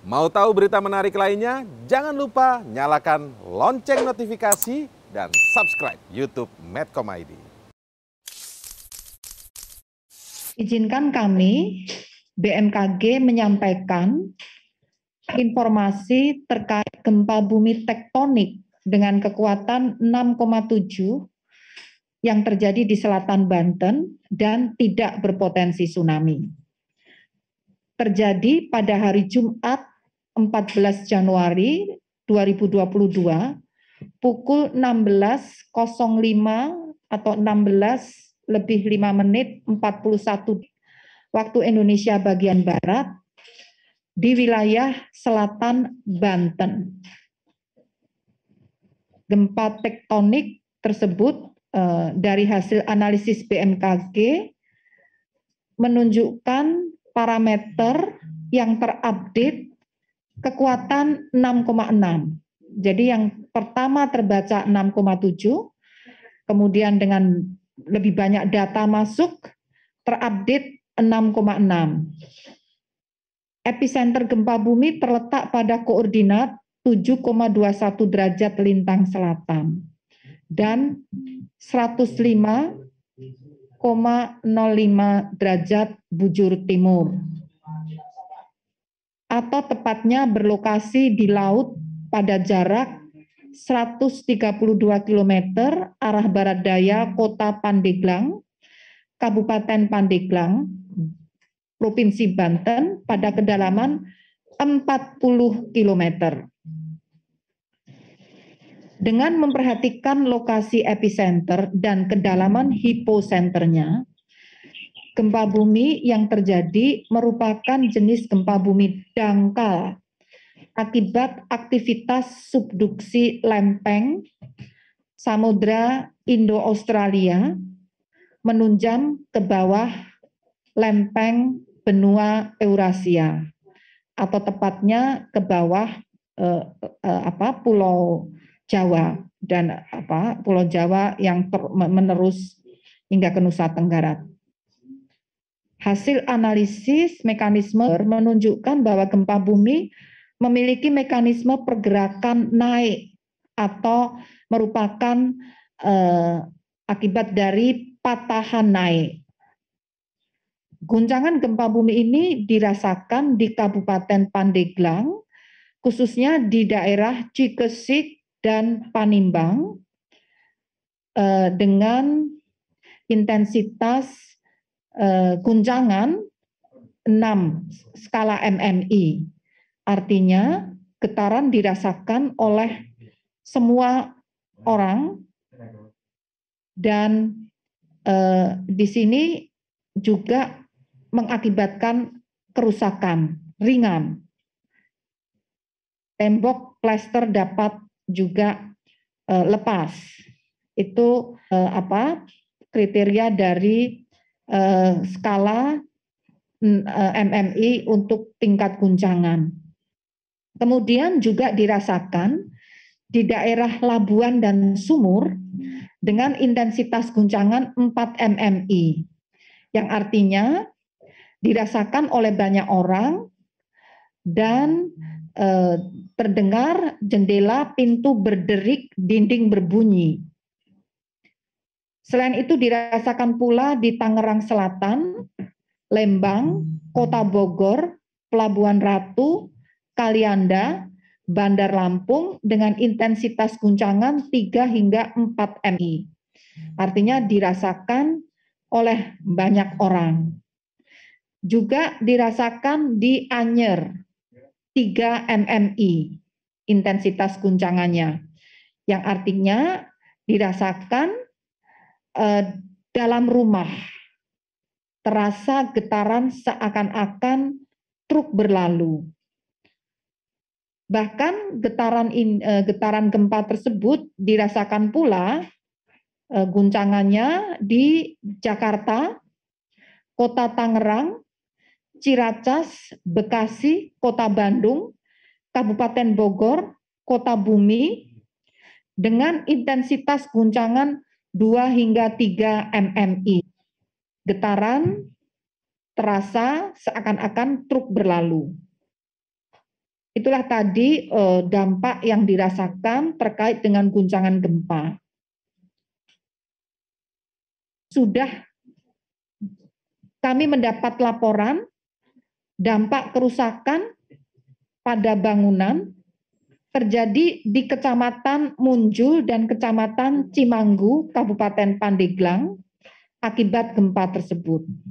Mau tahu berita menarik lainnya? Jangan lupa nyalakan lonceng notifikasi dan subscribe YouTube Medcom ID. Izinkan kami BMKG menyampaikan informasi terkait gempa bumi tektonik dengan kekuatan 6,7 yang terjadi di selatan Banten dan tidak berpotensi tsunami. Terjadi pada hari Jumat 14 Januari 2022 pukul 16.05 atau 16 lebih 5 menit 41 waktu Indonesia bagian Barat di wilayah selatan Banten. Gempa tektonik tersebut eh, dari hasil analisis BMKG menunjukkan parameter yang terupdate kekuatan 6,6. Jadi yang pertama terbaca 6,7, kemudian dengan lebih banyak data masuk, terupdate 6,6. Epicenter gempa bumi terletak pada koordinat 7,21 derajat lintang selatan dan 105,05 derajat bujur timur atau tepatnya berlokasi di laut pada jarak 132 km arah barat daya kota Pandeglang, Kabupaten Pandeglang, Provinsi Banten pada kedalaman 40 km. Dengan memperhatikan lokasi epicenter dan kedalaman hiposenternya, gempa bumi yang terjadi merupakan jenis gempa bumi dangkal akibat aktivitas subduksi lempeng samudra Indo-Australia menunjam ke bawah lempeng benua Eurasia atau tepatnya ke bawah eh, eh, apa pulau Jawa dan apa Pulau Jawa yang ter, menerus hingga ke Nusa Tenggara Hasil analisis mekanisme menunjukkan bahwa gempa bumi memiliki mekanisme pergerakan naik atau merupakan eh, akibat dari patahan naik. Guncangan gempa bumi ini dirasakan di Kabupaten Pandeglang, khususnya di daerah Cikesik dan Panimbang eh, dengan intensitas guncangan eh, 6 skala MMI. Artinya getaran dirasakan oleh semua orang dan eh, di sini juga mengakibatkan kerusakan ringan. Tembok plester dapat juga eh, lepas. Itu eh, apa kriteria dari Eh, skala MMI eh, untuk tingkat guncangan. Kemudian juga dirasakan di daerah Labuan dan Sumur dengan intensitas guncangan 4 MMI, yang artinya dirasakan oleh banyak orang dan eh, terdengar jendela pintu berderik, dinding berbunyi. Selain itu dirasakan pula di Tangerang Selatan, Lembang, hmm. Kota Bogor, Pelabuhan Ratu, Kalianda, Bandar Lampung dengan intensitas guncangan 3 hingga 4 MI. Artinya dirasakan oleh banyak orang. Juga dirasakan di Anyer 3 MMI intensitas guncangannya. Yang artinya dirasakan eh, dalam rumah. Terasa getaran seakan-akan truk berlalu. Bahkan getaran in, eh, getaran gempa tersebut dirasakan pula eh, guncangannya di Jakarta, Kota Tangerang, Ciracas, Bekasi, Kota Bandung, Kabupaten Bogor, Kota Bumi, dengan intensitas guncangan 2 hingga 3 MMI. Getaran terasa seakan-akan truk berlalu. Itulah tadi eh, dampak yang dirasakan terkait dengan guncangan gempa. Sudah kami mendapat laporan dampak kerusakan pada bangunan terjadi di Kecamatan Munjul dan Kecamatan Cimanggu, Kabupaten Pandeglang akibat gempa tersebut.